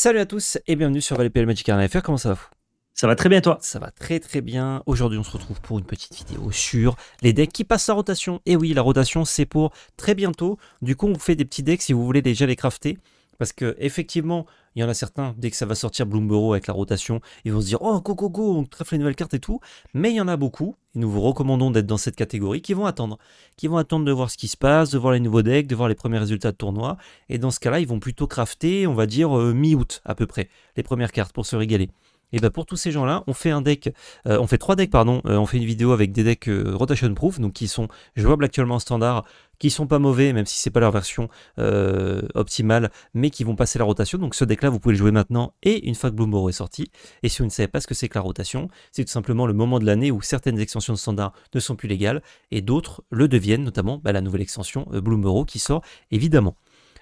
Salut à tous et bienvenue sur ValetPL Magic Arena FR, comment ça va ça va très bien toi Ça va très très bien. Aujourd'hui on se retrouve pour une petite vidéo sur les decks qui passent en rotation. Et oui, la rotation c'est pour très bientôt. Du coup on vous fait des petits decks si vous voulez déjà les crafter. Parce que effectivement, il y en a certains, dès que ça va sortir Bloomberg avec la rotation, ils vont se dire Oh, go, go, go, on trèfle les nouvelles cartes et tout. Mais il y en a beaucoup, et nous vous recommandons d'être dans cette catégorie, qui vont attendre. Qui vont attendre de voir ce qui se passe, de voir les nouveaux decks, de voir les premiers résultats de tournoi. Et dans ce cas-là, ils vont plutôt crafter, on va dire, euh, mi-août à peu près, les premières cartes pour se régaler. Et bah pour tous ces gens-là, on fait un deck, euh, on fait trois decks, pardon, euh, on fait une vidéo avec des decks euh, rotation proof, donc qui sont jouables actuellement en standard, qui sont pas mauvais, même si c'est pas leur version optimale, mais qui vont passer la rotation. Donc ce deck-là, vous pouvez le jouer maintenant et une fois que Bloomborough est sorti. Et si vous ne savez pas ce que c'est que la rotation, c'est tout simplement le moment de l'année où certaines extensions de standard ne sont plus légales et d'autres le deviennent, notamment bah, la nouvelle extension Bloomborough qui sort évidemment.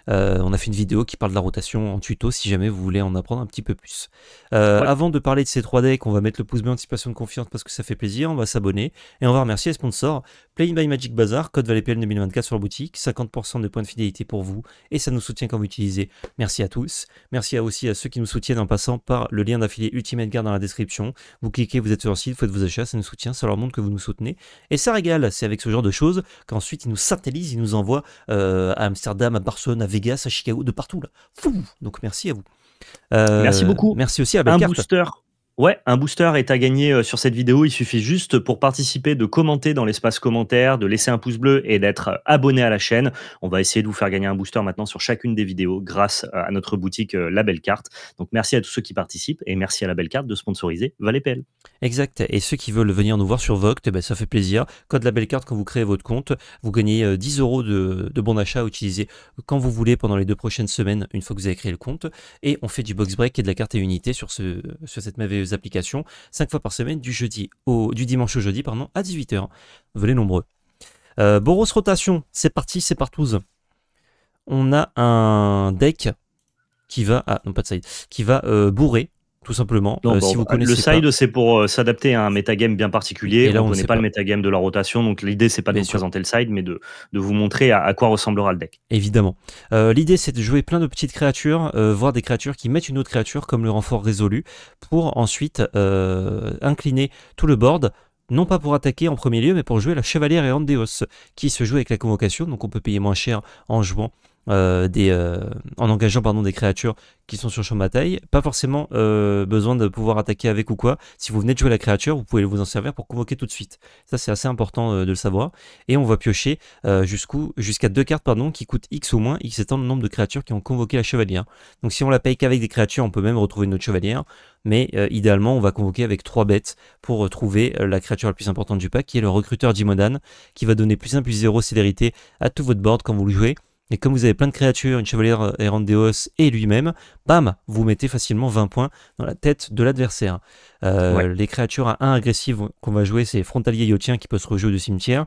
Euh, on a fait une vidéo qui parle de la rotation en tuto si jamais vous voulez en apprendre un petit peu plus. Euh, avant de parler de ces 3 decks, on va mettre le pouce bleu anticipation de confiance parce que ça fait plaisir. On va s'abonner et on va remercier les sponsors Playing by Magic Bazaar, code ValetPL 2024 sur la boutique, 50% de points de fidélité pour vous et ça nous soutient quand vous utilisez. Merci à tous. Merci aussi à ceux qui nous soutiennent en passant par le lien d'affilié Ultimate dans la description. Vous cliquez, vous êtes sur le site, vous faites vos achats, ça nous soutient, ça leur montre que vous nous soutenez et ça régale. C'est avec ce genre de choses qu'ensuite ils nous satellisent, ils nous envoient euh, à Amsterdam, à Barcelone, à Vegas, à Chicago, de partout. Là. Fou Donc merci à vous. Euh, merci beaucoup. Merci aussi à Belcarte. Un booster Ouais, un booster est à gagner euh, sur cette vidéo. Il suffit juste pour participer de commenter dans l'espace commentaire, de laisser un pouce bleu et d'être euh, abonné à la chaîne. On va essayer de vous faire gagner un booster maintenant sur chacune des vidéos grâce euh, à notre boutique La Belle Carte. Donc merci à tous ceux qui participent et merci à La Belle Carte de sponsoriser ValetPL. Exact. Et ceux qui veulent venir nous voir sur Voct, eh ben, ça fait plaisir. Code La Belle Carte, quand vous créez votre compte, vous gagnez 10 euros de, de bon d'achat à utiliser quand vous voulez pendant les deux prochaines semaines, une fois que vous avez créé le compte. Et on fait du box break et de la carte à unité sur, ce, sur cette merveilleuse applications cinq fois par semaine du jeudi au du dimanche au jeudi pardon à 18h. Venez nombreux. Euh, Boros rotation, c'est parti, c'est partout On a un deck qui va ah non pas de qui va euh, bourrer tout simplement. Euh, bah, si vous connaissez le side, c'est pour euh, s'adapter à un metagame bien particulier. Et là, on ne pas, le metagame de la rotation, donc l'idée, c'est pas de vous présenter le side, mais de, vous montrer à, quoi ressemblera le deck. Évidemment. Euh, l'idée, c'est de jouer plein de petites créatures, voire des créatures qui mettent une autre créature, comme le renfort résolu, pour ensuite incliner tout le board non pas pour attaquer en premier lieu, mais pour jouer la chevalière et Andeos, qui se joue avec la convocation, donc on peut payer moins cher en jouant euh, euh, en engageant pardon, des créatures qui sont sur champ bataille. Pas forcément euh, besoin de pouvoir attaquer avec ou quoi. Si vous venez de jouer la créature, vous pouvez vous en servir pour convoquer tout de suite. Ça, c'est assez important de le savoir. Et on va piocher jusqu'à deux cartes pardon, qui coûtent X ou moins, X étant le nombre de créatures qui ont convoqué la chevalière. Donc si on la paye qu'avec des créatures, on peut même retrouver une autre chevalière. Mais idéalement, on va convoquer avec trois bêtes pour trouver la créature la plus importante du pack, qui est le recruteur d'Imodan qui va donner plus 1 plus 0 célérité à tout votre board quand vous le jouez. Et comme vous avez plein de créatures, une chevalière euh, errante et lui-même, bam, vous mettez facilement 20 points dans la tête de l'adversaire. Euh, les créatures à 1 agressives qu'on va jouer, c'est Frontalier Yotien qui peut se rejouer du cimetière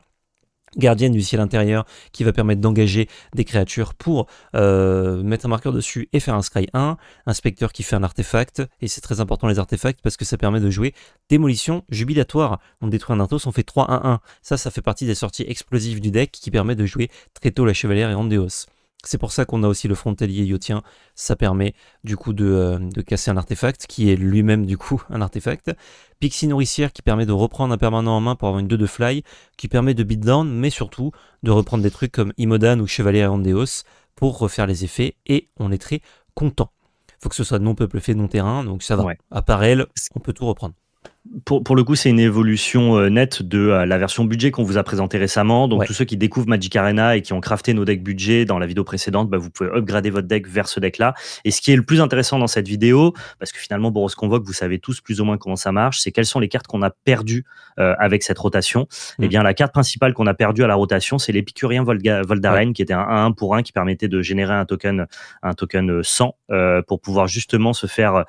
gardienne du ciel intérieur qui va permettre d'engager des créatures pour euh, mettre un marqueur dessus et faire un Sky 1, inspecteur qui fait un artefact, et c'est très important les artefacts parce que ça permet de jouer démolition jubilatoire. On détruit un Arthos, on fait 3-1-1. Ça, ça fait partie des sorties explosives du deck qui permet de jouer très tôt la chevalière et Andeos. C'est pour ça qu'on a aussi le frontalier iotien, ça permet du coup euh, de, casser un artefact qui est lui-même du coup un artefact. Pixie nourricière qui permet de reprendre un permanent en main pour avoir une 2 de fly, qui permet de down, mais surtout de reprendre des trucs comme Imodan ou Chevalier Andeos pour refaire les effets et on est très content. Faut que ce soit non peuple fait, non terrain, donc ça va. À part elle, on peut tout reprendre pour, le coup, c'est une évolution euh, nette de euh, la version budget qu'on vous a présentée récemment. Donc, tous ceux qui découvrent Magic Arena et qui ont crafté nos decks budget dans la vidéo précédente, bah, vous pouvez upgrader votre deck vers ce deck-là. Et ce qui est le plus intéressant dans cette vidéo, parce que finalement, Boros Convoque, vous savez tous plus ou moins comment ça marche, c'est quelles sont les cartes qu'on a perdues euh, avec cette rotation. et eh mm. bien, la carte principale qu'on a perdue à la rotation, c'est l'épicurien Voldaren, qui était un 1 pour 1 qui permettait de générer un token, un token 100 pour pouvoir justement se faire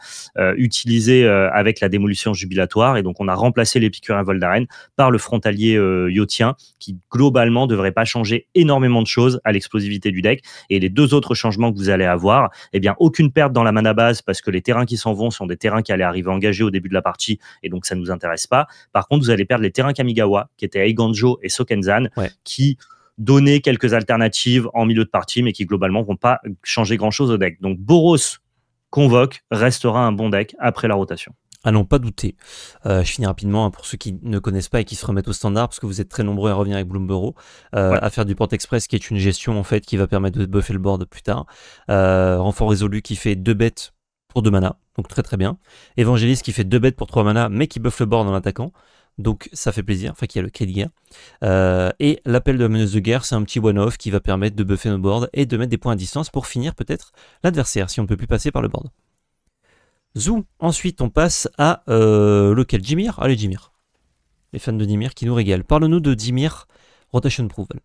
utiliser avec la démolition jubilatoire et donc, on a remplacé l'épicurin Voldaren par le frontalier Yotien, euh, qui globalement devrait pas changer énormément de choses à l'explosivité du deck. Et les deux autres changements que vous allez avoir, eh bien, aucune perte dans la mana base parce que les terrains qui s'en vont sont des terrains qui allaient arriver engagés au début de la partie et donc ça ne nous intéresse pas. Par contre, vous allez perdre les terrains Kamigawa, qui étaient Aiganjo et Sokenzan, qui donnaient quelques alternatives en milieu de partie, mais qui globalement vont pas changer grand chose au deck. Donc Boros convoque restera un bon deck après la rotation à ah n'en pas douter. Euh, je finis rapidement hein, pour ceux qui ne connaissent pas et qui se remettent au standard, parce que vous êtes très nombreux à revenir avec Bloomberg. Euh, à faire du Port Express, qui est une gestion en fait qui va permettre de buffer le board plus tard. Euh, Renfort résolu qui fait deux bêtes pour deux mana, donc très très bien. Évangéliste qui fait deux bêtes pour trois mana, mais qui buffe le board en attaquant. Donc ça fait plaisir, enfin qu'il y a le cri de et l'appel de la menace de guerre, c'est un petit one-off qui va permettre de buffer nos boards et de mettre des points à distance pour finir peut-être l'adversaire si on ne peut plus passer par le board. Zou. Ensuite, on passe à euh, lequel Dimir Allez, Jimir. Les fans de Dimir qui nous régalent. Parle-nous de Dimir Rotation Proval.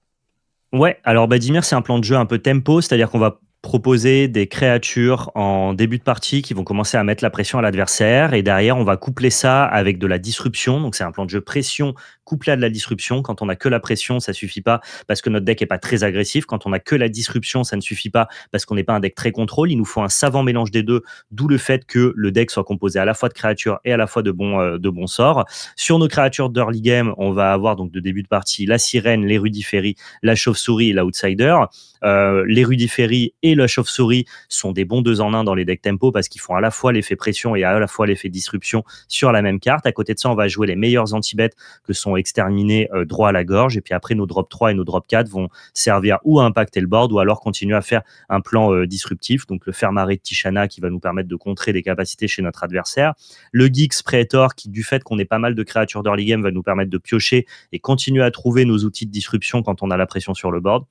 Ouais, alors bah, Dimir, c'est un plan de jeu un peu tempo, c'est-à-dire qu'on va proposer des créatures en début de partie qui vont commencer à mettre la pression à l'adversaire. Et derrière, on va coupler ça avec de la disruption. Donc, c'est un plan de jeu pression couplé à de la disruption. Quand on a que la pression, ça suffit pas parce que notre deck est pas très agressif. Quand on a que la disruption, ça ne suffit pas parce qu'on n'est pas un deck très contrôle. Il nous faut un savant mélange des deux, d'où le fait que le deck soit composé à la fois de créatures et à la fois de bons, euh, de bons sorts. Sur nos créatures d'early game, on va avoir donc de début de partie la sirène, les la chauve-souris et l'outsider. Euh, les et la chauve-souris sont des bons deux en un dans les decks tempo parce qu'ils font à la fois l'effet pression et à la fois l'effet disruption sur la même carte. À côté de ça, on va jouer les meilleurs anti-bêtes que sont exterminés euh, droit à la gorge. Et puis après, nos drop 3 et nos drop 4 vont servir ou à impacter le board ou alors continuer à faire un plan euh, disruptif. Donc le fermaré de Tishana qui va nous permettre de contrer des capacités chez notre adversaire. Le Geeks Praetor qui, du fait qu'on ait pas mal de créatures d'early game, va nous permettre de piocher et continuer à trouver nos outils de disruption quand on a la pression sur le board.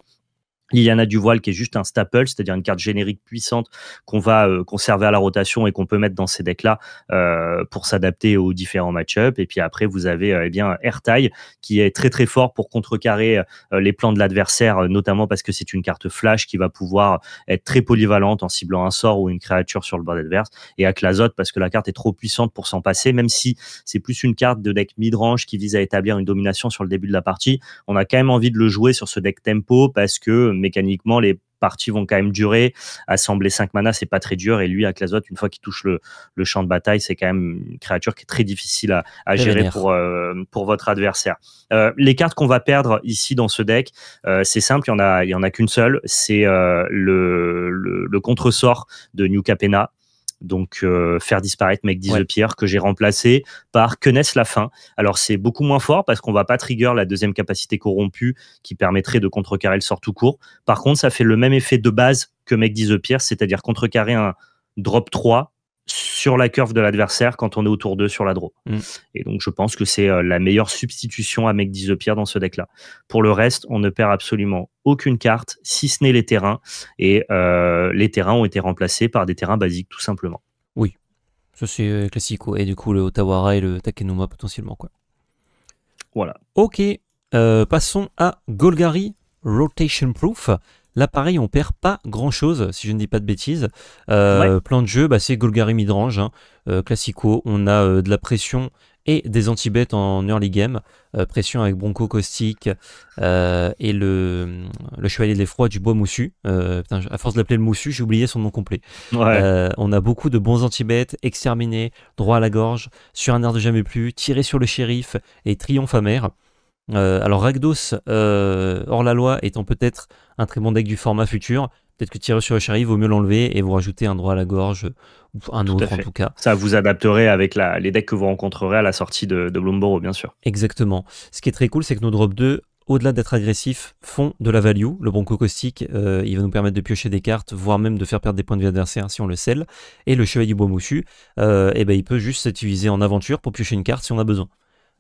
Il y en a du voile qui est juste un staple, c'est-à-dire une carte générique puissante qu'on va euh, conserver à la rotation et qu'on peut mettre dans ces decks-là euh, pour s'adapter aux différents match-ups. Et puis après, vous avez euh, eh qui est très très fort pour contrecarrer euh, les plans de l'adversaire, notamment parce que c'est une carte flash qui va pouvoir être très polyvalente en ciblant un sort ou une créature sur le bord adverse. Et Aklazoth parce que la carte est trop puissante pour s'en passer, même si c'est plus une carte de deck mid-range qui vise à établir une domination sur le début de la partie. On a quand même envie de le jouer sur ce deck tempo parce que mécaniquement, les parties vont quand même durer. Assembler 5 mana c'est pas très dur. Et lui, à Klazot, une fois qu'il touche le, champ de bataille, c'est quand même une créature qui est très difficile à, gérer euh, pour, votre adversaire. Euh, les cartes qu'on va perdre ici dans ce deck, euh, c'est simple, il n'y en a, y en a qu'une seule. C'est le, le, le contresort de New Capena donc euh, faire disparaître Make 10 Pierre que j'ai remplacé par naisse la fin. Alors c'est beaucoup moins fort parce qu'on va pas trigger la deuxième capacité corrompue qui permettrait de contrecarrer le sort tout court. Par contre, ça fait le même effet de base que Make 10 Pierre, c'est-à-dire contrecarrer un drop 3 sur la curve de l'adversaire quand on est autour d'eux sur la draw. Mm. Et donc je pense que c'est euh, la meilleure substitution à Mec Pierre dans ce deck-là. Pour le reste, on ne perd absolument aucune carte, si ce n'est les terrains. Et euh, les terrains ont été remplacés par des terrains basiques tout simplement. Oui, ça c'est euh, classique. Et du coup le Otawara et le Takenuma potentiellement. quoi. Voilà. Ok, passons à Golgari Rotation Proof. Là, pareil, on perd pas grand-chose, si je ne dis pas de bêtises. Euh, Plan de jeu, bah, c'est Golgari Midrange, hein. euh, classico. On a euh, de la pression et des anti en early game. pression avec Bronco Caustique et le, Chevalier de l'Effroi du Bois Moussu. Putain, à force de l'appeler le Moussu, j'ai oublié son nom complet. on a beaucoup de bons anti exterminés, droit à la gorge, sur un air de jamais plus, tiré sur le shérif et triomphe amer. Euh, alors Ragdos, euh, hors la loi, étant peut-être un très bon deck du format futur, peut-être que tirer sur le vaut mieux l'enlever et vous rajouter un droit à la gorge, ou un autre en tout cas. Ça vous adapterait avec la, les decks que vous rencontrerez à la sortie de, de Bloomboro, bien sûr. Exactement. Ce qui est très cool, c'est que nos drop 2, au-delà d'être agressifs, font de la value. Le bronco caustique, euh, il va nous permettre de piocher des cartes, voire même de faire perdre des points de vie adversaire si on le scelle. Et le chevalier du bois moussu, eh ben, il peut juste s'utiliser en aventure pour piocher une carte si on a besoin.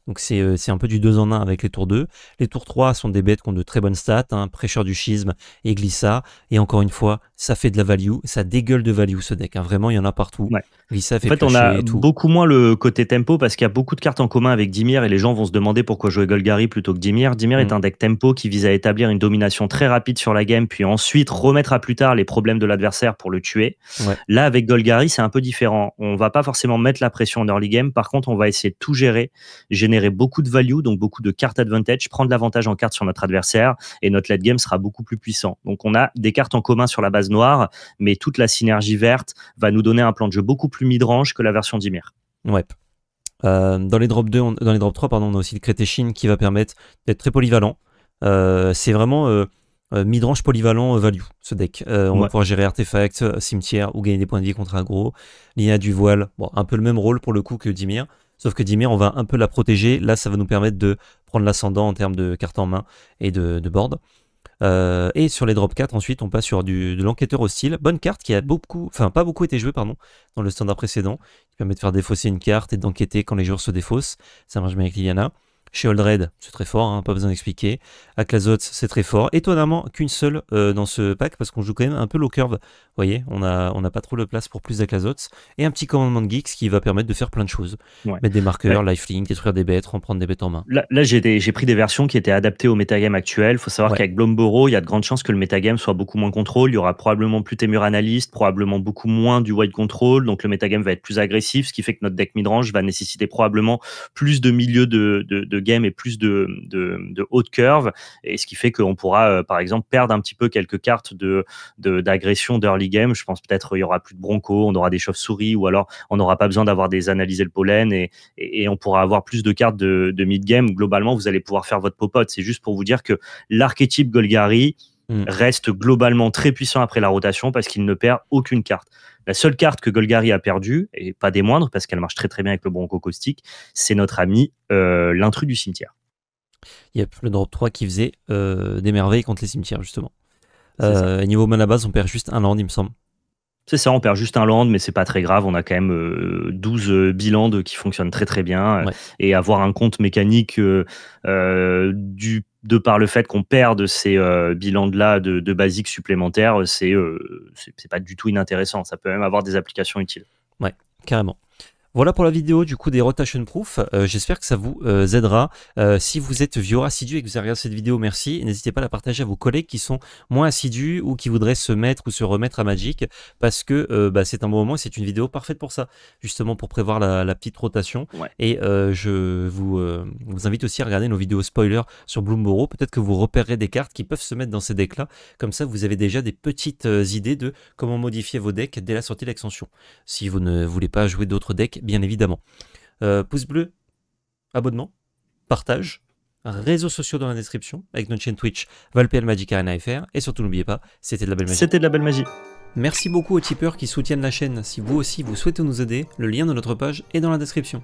Donc euh, c'est un peu du 2 en 1 avec les tours 2. Les tours 3 sont des bêtes qui ont de très bonnes stats, hein, Prêcheur du Schisme et Glissa. Et encore une fois, ça fait de la value, ça dégueule de value ce deck. Hein. Vraiment, il y en a partout. en fait, on a beaucoup moins le côté tempo parce qu'il y a beaucoup de cartes en commun avec Dimir et les gens vont se demander pourquoi jouer Golgari plutôt que Dimir. Dimir est mm. un deck tempo qui vise à établir une domination très rapide sur la game, puis ensuite remettre à plus tard les problèmes de l'adversaire pour le tuer. Là, avec Golgari, c'est un peu différent. On va pas forcément mettre la pression en early game. Par contre, on va essayer de tout gérer, générer beaucoup de value, donc beaucoup de cartes advantage, prendre l'avantage en cartes sur notre adversaire et notre late game sera beaucoup plus puissant. Donc, on a des cartes en commun sur la base noire, mais toute la synergie verte va nous donner un plan de jeu beaucoup plus midrange que la version Dimir. Ouais. Euh, dans les drops 2, dans les drop 3, pardon, on a aussi le Crétéchine qui va permettre d'être très polyvalent. Euh, c'est vraiment euh, midrange polyvalent value ce deck. on va pouvoir gérer artefacts, cimetière ou gagner des points de vie contre aggro. Lina du voile, bon, un peu le même rôle pour le coup que Dimir. Sauf que Dimir, on va un peu la protéger. Là, ça va nous permettre de prendre l'ascendant en termes de cartes en main et de, de board. Euh, et sur les drop 4, ensuite, on passe sur de l'enquêteur hostile. Bonne carte qui a beaucoup, enfin pas beaucoup été jouée, pardon, dans le standard précédent. Qui permet de faire défausser une carte et d'enquêter quand les joueurs se défaussent. Ça marche bien avec Liliana. Chez Old c'est très fort, hein, pas besoin d'expliquer. Aklazot, c'est très fort. Étonnamment qu'une seule euh, dans ce pack, parce qu'on joue quand même un peu low curve. Vous voyez, on n'a on pas trop de place pour plus d'Aklazots. Et un petit commandement de geeks qui va permettre de faire plein de choses. Mettre des marqueurs, lifelink, détruire des bêtes, reprendre des bêtes en main. Là, là j'ai pris des versions qui étaient adaptées au metagame actuel. Il faut savoir qu'avec Blomboro, il y a de grandes chances que le metagame soit beaucoup moins contrôle. Il y aura probablement plus de murs probablement beaucoup moins du wide control. Donc le metagame va être plus agressif, ce qui fait que notre deck midrange va nécessiter probablement plus de milieux de, de, de game et plus de, de, de haute curve. Et ce qui fait qu'on pourra, euh, par exemple, perdre un petit peu quelques cartes de, d'agression d'early game. Je pense peut-être il y aura plus de bronco, on aura des chauves-souris ou alors on n'aura pas besoin d'avoir des analysés le pollen et, et, on pourra avoir plus de cartes de, mid-game. Globalement, vous allez pouvoir faire votre popote. C'est juste pour vous dire que l'archétype Golgari, hmm. reste globalement très puissant après la rotation parce qu'il ne perd aucune carte. La seule carte que Golgari a perdue, et pas des moindres, parce qu'elle marche très très bien avec le bronco caustique, c'est notre ami euh, l'intrus du cimetière. Il y plus le drop 3 qui faisait euh, des merveilles contre les cimetières, justement. Euh, niveau mana base, on perd juste un land, il me semble. C'est ça, on perd juste un land, mais c'est pas très grave. On a quand même 12 euh, euh, bilans qui fonctionnent très très bien. Et avoir un compte mécanique euh, de par le fait qu'on perde ces bilans là de, de basiques supplémentaires, c'est c'est pas du tout inintéressant. Ça peut même avoir des applications utiles. Ouais, carrément. Voilà pour la vidéo du coup des rotation proof. Euh, j'espère que ça vous euh, aidera. Euh, si vous êtes vieux assidu et que vous avez regardé cette vidéo, merci. N'hésitez pas à la partager à vos collègues qui sont moins assidus ou qui voudraient se mettre ou se remettre à Magic parce que bah, c'est un bon moment et c'est une vidéo parfaite pour ça, justement pour prévoir la, petite rotation. Et je vous, vous, invite aussi à regarder nos vidéos spoilers sur Bloomborough. Peut-être que vous repérerez des cartes qui peuvent se mettre dans ces decks-là. Comme ça, vous avez déjà des petites idées de comment modifier vos decks dès la sortie de l'extension. Si vous ne voulez pas jouer d'autres decks, bien évidemment. Euh, pouce bleu, abonnement, partage, réseaux sociaux dans la description, avec notre chaîne Twitch, Valpl Magic Arena FR, et surtout n'oubliez pas, c'était de la belle magie. C'était de la belle magie. Merci beaucoup aux tipeurs qui soutiennent la chaîne. Si vous aussi vous souhaitez nous aider, le lien de notre page est dans la description.